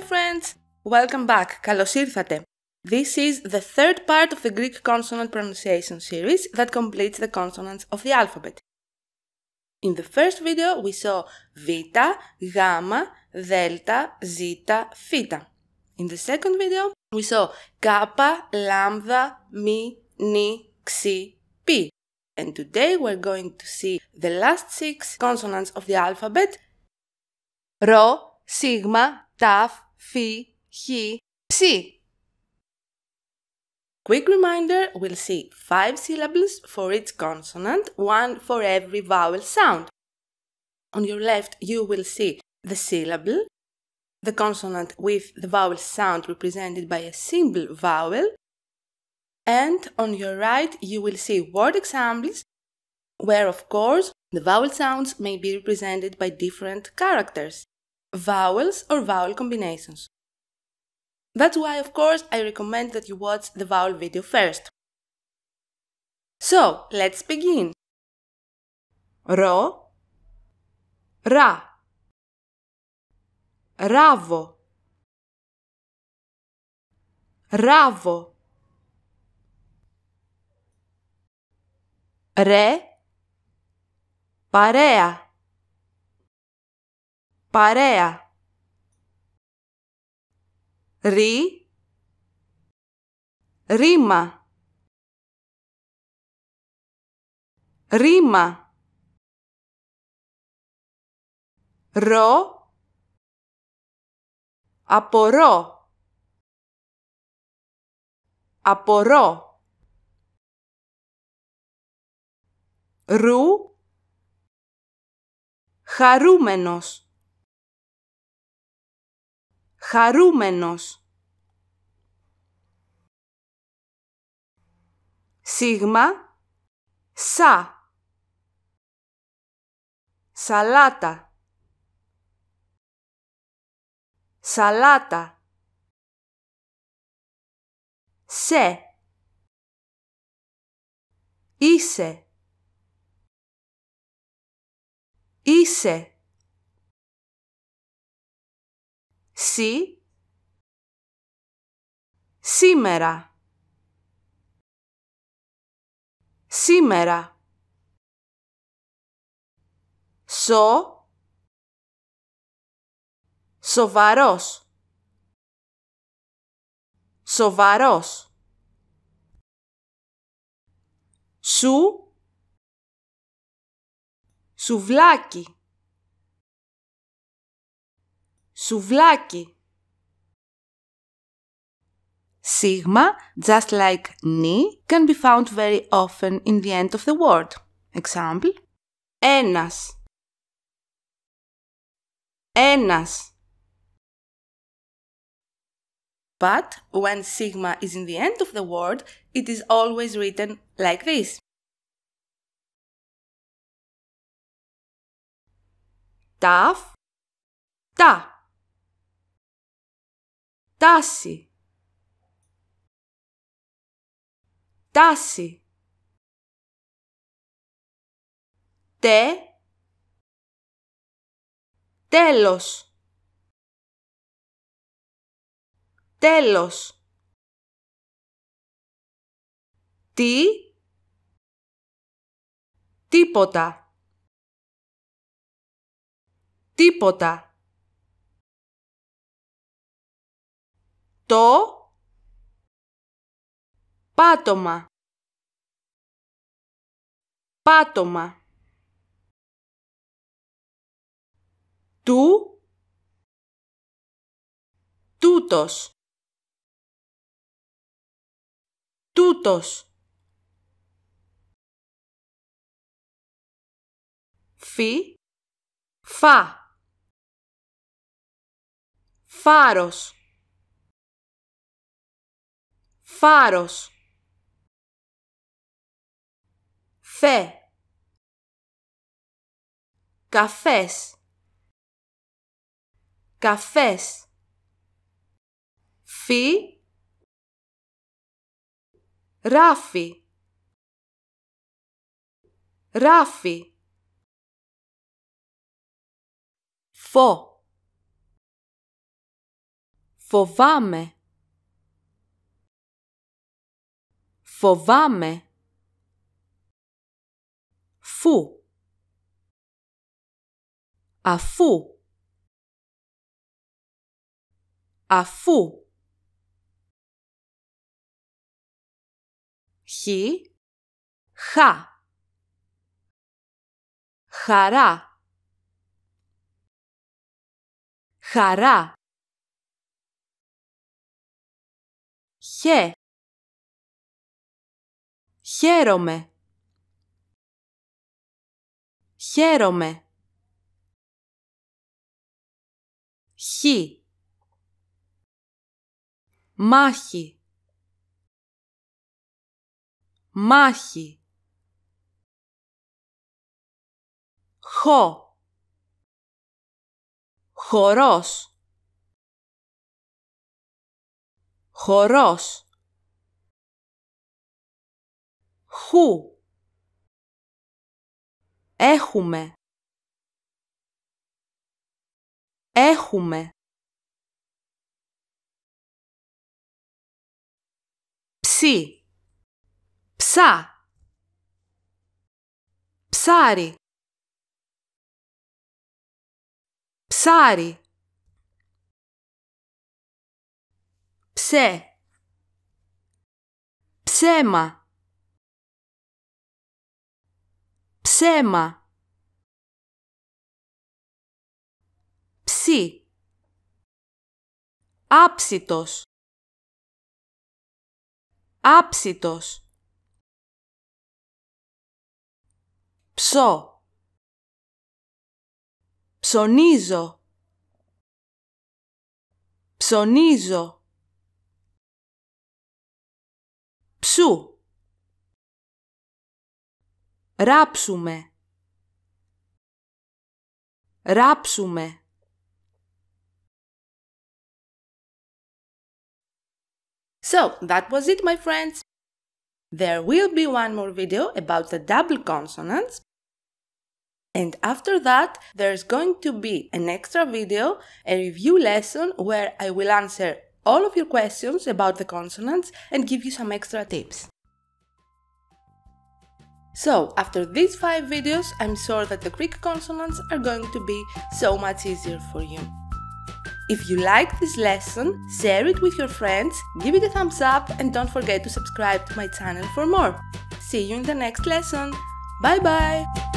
my friends! Welcome back, καλώς ήρθατε! This is the third part of the Greek consonant pronunciation series that completes the consonants of the alphabet. In the first video we saw gamma, delta, zeta, theta. In the second video we saw kappa, lambda, mi, ni, xi, pi. And today we're going to see the last six consonants of the alphabet Rho, sigma, tau phi, Quick reminder, we'll see five syllables for each consonant, one for every vowel sound. On your left, you will see the syllable, the consonant with the vowel sound represented by a single vowel, and on your right, you will see word examples, where, of course, the vowel sounds may be represented by different characters vowels or vowel combinations. That's why, of course, I recommend that you watch the vowel video first. So, let's begin. Ro, ra, ravo, ravo, re, parea. παρέα. Ρι, ρήμα. Ρήμα. Ρο, απορώ. Απορώ. Ρου, χαρούμενος χαρούμενος. Σίγμα, σα. Σαλάτα. Σαλάτα. Σε. Είσαι. Είσαι. Σι. Σήμερα. Σήμερα. Σο. Σοβαρός. Σοβαρός. Σου. Σουβλάκι. Σουβλάκι. Sigma, just like ni, can be found very often in the end of the word. Example. Ένας. Ένας. But when sigma is in the end of the word, it is always written like this. Taf, ta. τάση τάση τε τέλος τέλος τι τίποτα τίποτα Το πάτωμα. Πάτωμα. Του τούτος. Τούτος. Φι, φα. Φάρος. Φάρος. Φε Καφές. Καφές. Φι. Ράφι. Ράφι. Φω. Φοβάμαι. Φοβάμαι. Φου. Αφού. Αφού. Χι. Χα. Χαρά. Χαρά. Χε. Χαίρομαι. Χαίρομαι. Χ. Μάχη. Μάχη. Χω. Χορός. Χορός. Χου. Έχουμε. Έχουμε. Ψι. Ψά. Ψάρι. Ψάρι. Ψε. Ψέμα. ψέμα ψι άψιτος άψιτος ψώ ψωνίζω ψωνίζω ψου Ράψουμε. Ράψουμε. So, that was it, my friends. There will be one more video about the double consonants. And after that, there's going to be an extra video, a review lesson where I will answer all of your questions about the consonants and give you some extra tips. So, after these 5 videos, I'm sure that the Greek consonants are going to be so much easier for you. If you liked this lesson, share it with your friends, give it a thumbs up and don't forget to subscribe to my channel for more. See you in the next lesson. Bye bye!